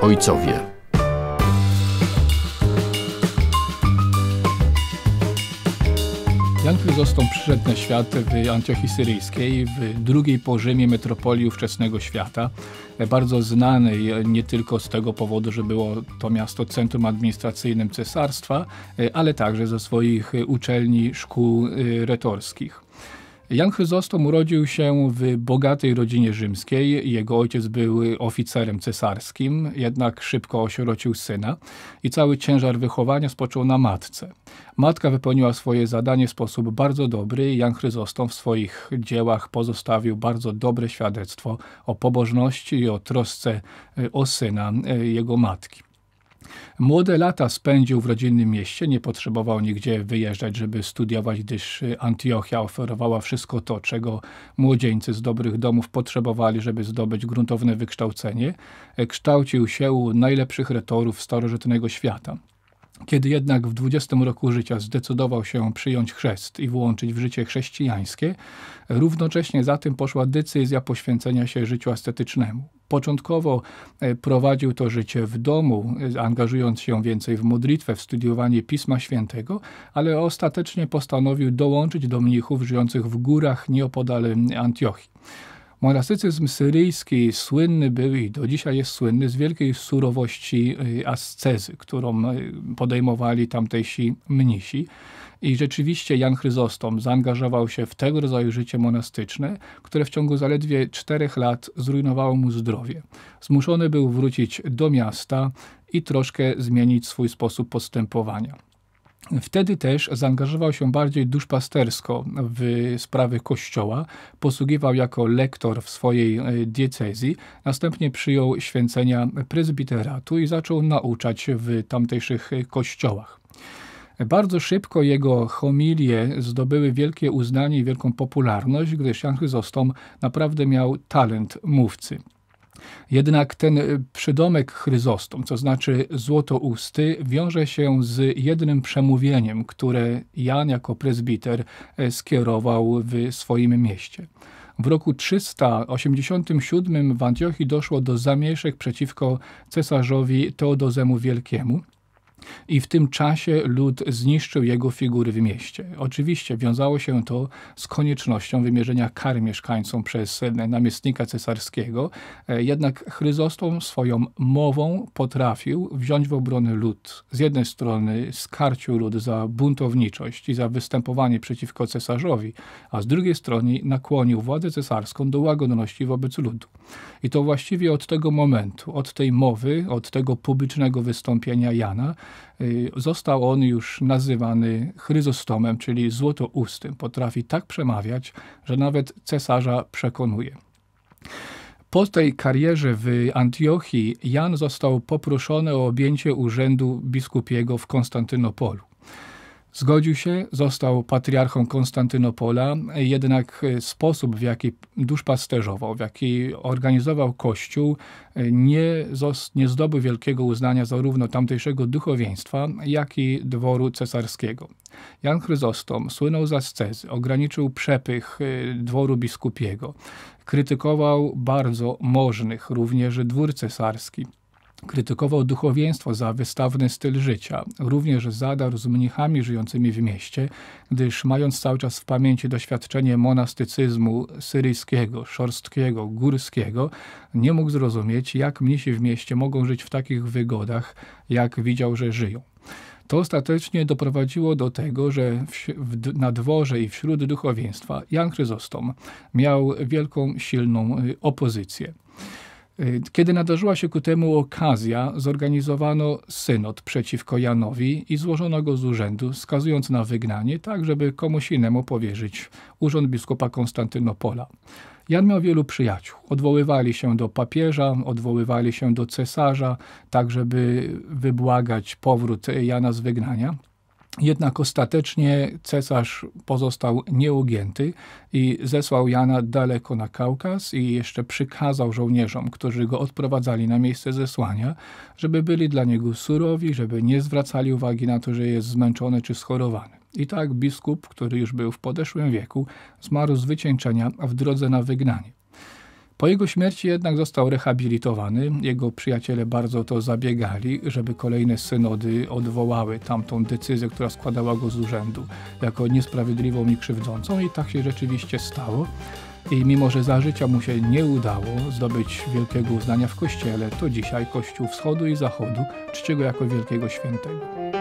ojcowie. Jan Chryzostom przyszedł na świat w Antiochii Syryjskiej, w drugiej po Rzymie metropolii ówczesnego świata, bardzo znanej nie tylko z tego powodu, że było to miasto centrum administracyjnym cesarstwa, ale także ze swoich uczelni szkół y, retorskich. Jan Chryzostom urodził się w bogatej rodzinie rzymskiej. Jego ojciec był oficerem cesarskim, jednak szybko osierocił syna i cały ciężar wychowania spoczął na matce. Matka wypełniła swoje zadanie w sposób bardzo dobry. Jan Chryzostom w swoich dziełach pozostawił bardzo dobre świadectwo o pobożności i o trosce e, o syna e, jego matki. Młode lata spędził w rodzinnym mieście, nie potrzebował nigdzie wyjeżdżać, żeby studiować, gdyż Antiochia oferowała wszystko to, czego młodzieńcy z dobrych domów potrzebowali, żeby zdobyć gruntowne wykształcenie. Kształcił się u najlepszych retorów starożytnego świata. Kiedy jednak w 20 roku życia zdecydował się przyjąć chrzest i włączyć w życie chrześcijańskie, równocześnie za tym poszła decyzja poświęcenia się życiu estetycznemu. Początkowo e, prowadził to życie w domu, e, angażując się więcej w modlitwę, w studiowanie Pisma Świętego, ale ostatecznie postanowił dołączyć do mnichów żyjących w górach nieopodal e, Antiochii. Monastycyzm syryjski słynny był i do dzisiaj jest słynny z wielkiej surowości y, ascezy, którą y, podejmowali tamtejsi mnisi. I rzeczywiście Jan Chryzostom zaangażował się w tego rodzaju życie monastyczne, które w ciągu zaledwie czterech lat zrujnowało mu zdrowie. Zmuszony był wrócić do miasta i troszkę zmienić swój sposób postępowania. Wtedy też zaangażował się bardziej duszpastersko w sprawy kościoła, posługiwał jako lektor w swojej e, diecezji, następnie przyjął święcenia prezbiteratu i zaczął nauczać w tamtejszych kościołach. Bardzo szybko jego homilie zdobyły wielkie uznanie i wielką popularność, gdyż Jan Chryzostom naprawdę miał talent mówcy. Jednak ten y, przydomek Chryzostom, to znaczy złoto usty, wiąże się z jednym przemówieniem, które Jan jako prezbiter e, skierował w swoim mieście. W roku 387 w Antiochii doszło do zamieszek przeciwko cesarzowi Teodozemu Wielkiemu, i w tym czasie lud zniszczył jego figury w mieście. Oczywiście wiązało się to z koniecznością wymierzenia kar mieszkańcom przez e, namiestnika cesarskiego, e, jednak Chryzostom swoją mową potrafił wziąć w obronę lud. Z jednej strony skarcił lud za buntowniczość i za występowanie przeciwko cesarzowi, a z drugiej strony nakłonił władzę cesarską do łagodności wobec ludu. I to właściwie od tego momentu, od tej mowy, od tego publicznego wystąpienia Jana, Y, został on już nazywany chryzostomem, czyli złotoustym. Potrafi tak przemawiać, że nawet cesarza przekonuje. Po tej karierze w Antiochii Jan został poproszony o objęcie urzędu biskupiego w Konstantynopolu. Zgodził się, został patriarchą Konstantynopola, jednak e, sposób, w jaki duszpasterzował, w jaki organizował kościół, e, nie, nie zdobył wielkiego uznania zarówno tamtejszego duchowieństwa, jak i dworu cesarskiego. Jan Chryzostom słynął za scezy, ograniczył przepych e, dworu biskupiego, krytykował bardzo możnych, również dwór cesarski, Krytykował duchowieństwo za wystawny styl życia. Również zadarł z mnichami żyjącymi w mieście, gdyż mając cały czas w pamięci doświadczenie monastycyzmu syryjskiego, szorstkiego, górskiego, nie mógł zrozumieć, jak mnisi w mieście mogą żyć w takich wygodach, jak widział, że żyją. To ostatecznie doprowadziło do tego, że w, w, na dworze i wśród duchowieństwa Jan Chryzostom miał wielką, silną y, opozycję. Y, kiedy nadarzyła się ku temu okazja, zorganizowano synod przeciwko Janowi i złożono go z urzędu, skazując na wygnanie, tak żeby komuś innemu powierzyć urząd biskupa Konstantynopola. Jan miał wielu przyjaciół. Odwoływali się do papieża, odwoływali się do cesarza, tak żeby wybłagać powrót Jana z wygnania. Jednak ostatecznie cesarz pozostał nieugięty i zesłał Jana daleko na Kaukaz i jeszcze przykazał żołnierzom, którzy go odprowadzali na miejsce zesłania, żeby byli dla niego surowi, żeby nie zwracali uwagi na to, że jest zmęczony czy schorowany. I tak biskup, który już był w podeszłym wieku, zmarł z wycieńczenia w drodze na wygnanie. Po jego śmierci jednak został rehabilitowany. Jego przyjaciele bardzo to zabiegali, żeby kolejne synody odwołały tamtą decyzję, która składała go z urzędu jako niesprawiedliwą i krzywdzącą i tak się rzeczywiście stało. I mimo, że za życia mu się nie udało zdobyć wielkiego uznania w Kościele, to dzisiaj Kościół Wschodu i Zachodu czci go jako wielkiego świętego.